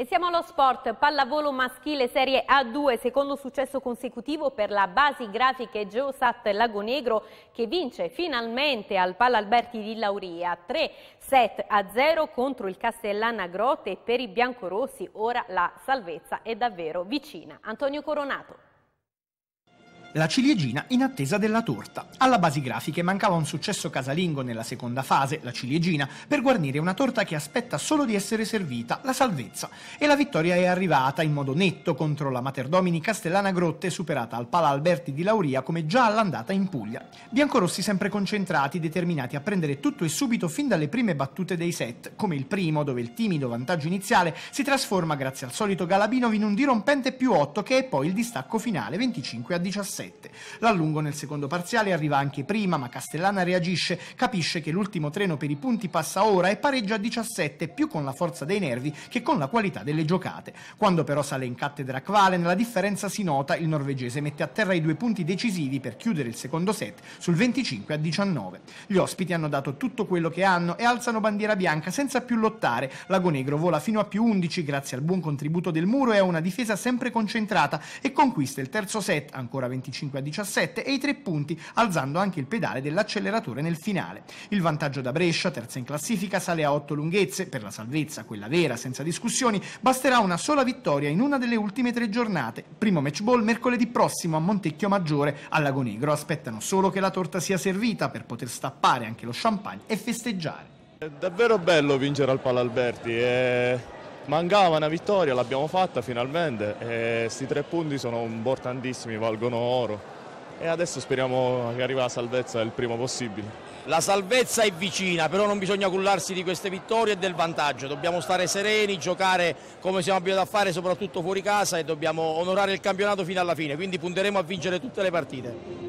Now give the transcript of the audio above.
E siamo allo sport, pallavolo maschile Serie A2, secondo successo consecutivo per la Basi Grafiche Geosat Lagonegro che vince finalmente al Palalberti di Lauria 3 set a 0 contro il Castellana Grotte e per i biancorossi ora la salvezza è davvero vicina. Antonio Coronato. La ciliegina in attesa della torta. Alla basi grafiche mancava un successo casalingo nella seconda fase, la ciliegina, per guarnire una torta che aspetta solo di essere servita, la salvezza. E la vittoria è arrivata in modo netto contro la Materdomini Castellana Grotte, superata al Pala Alberti di Lauria come già all'andata in Puglia. Biancorossi sempre concentrati, determinati a prendere tutto e subito fin dalle prime battute dei set, come il primo dove il timido vantaggio iniziale si trasforma grazie al solito Galabinov in un dirompente più 8 che è poi il distacco finale 25 a 17. 7. L'allungo nel secondo parziale arriva anche prima, ma Castellana reagisce, capisce che l'ultimo treno per i punti passa ora e pareggia a 17 più con la forza dei nervi che con la qualità delle giocate. Quando però sale in cattedra Kvalen la differenza si nota, il norvegese mette a terra i due punti decisivi per chiudere il secondo set sul 25 a 19. Gli ospiti hanno dato tutto quello che hanno e alzano bandiera bianca senza più lottare. Lagonegro vola fino a più 11 grazie al buon contributo del muro e a una difesa sempre concentrata e conquista il terzo set, ancora 25 25 a 17 e i tre punti, alzando anche il pedale dell'acceleratore nel finale. Il vantaggio da Brescia, terza in classifica, sale a 8 lunghezze. Per la salvezza, quella vera, senza discussioni, basterà una sola vittoria in una delle ultime tre giornate. Primo match ball mercoledì prossimo a Montecchio Maggiore, a Lago Negro. Aspettano solo che la torta sia servita per poter stappare anche lo champagne e festeggiare. È davvero bello vincere al Palalberti. È Mancava una vittoria, l'abbiamo fatta finalmente e questi tre punti sono importantissimi, valgono oro e adesso speriamo che arrivi la salvezza il prima possibile. La salvezza è vicina, però non bisogna cullarsi di queste vittorie e del vantaggio, dobbiamo stare sereni, giocare come siamo abituati a fare soprattutto fuori casa e dobbiamo onorare il campionato fino alla fine, quindi punteremo a vincere tutte le partite.